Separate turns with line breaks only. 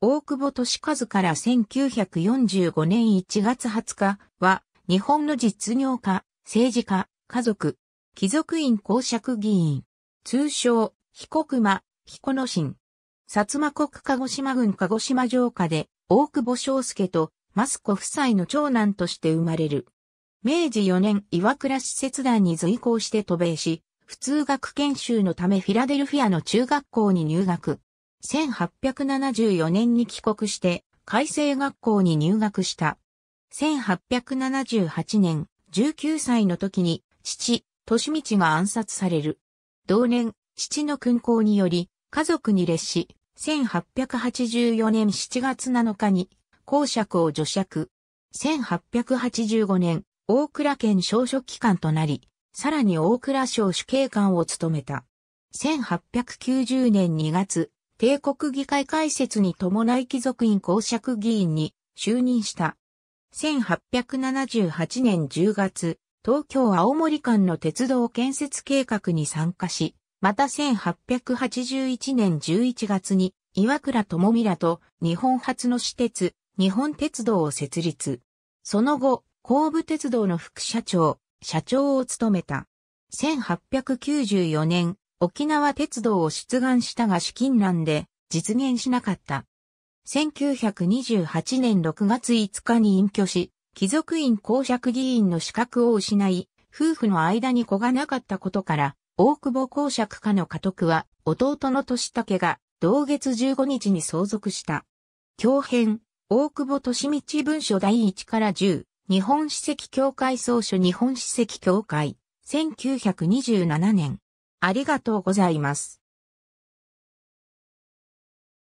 大久保利和から1945年1月20日は、日本の実業家、政治家、家族、貴族院公爵議員、通称、彦熊、彦之進。薩摩国鹿児島郡鹿児島城下で、大久保昭介と、ス子夫妻の長男として生まれる。明治4年岩倉施設団に随行して渡米し、普通学研修のためフィラデルフィアの中学校に入学。1874年に帰国して、改正学校に入学した。1878年、19歳の時に、父、利道が暗殺される。同年、父の勲功により、家族に列し、1884年7月7日に、公爵を除爵。1885年、大倉県小書機関となり、さらに大倉省主警官を務めた。1890年2月、帝国議会開設に伴い貴族院公爵議員に就任した。1878年10月、東京青森間の鉄道建設計画に参加し、また1881年11月に岩倉智美らと日本初の私鉄、日本鉄道を設立。その後、神部鉄道の副社長、社長を務めた。1894年、沖縄鉄道を出願したが資金難で実現しなかった。1928年6月5日に隠居し、貴族院公爵議員の資格を失い、夫婦の間に子がなかったことから、大久保公爵家の家督は、弟の年武が、同月15日に相続した。教編、大久保利道文書第1から10、日本史跡協会総書日本史跡協会、1927年。ありがとうございます。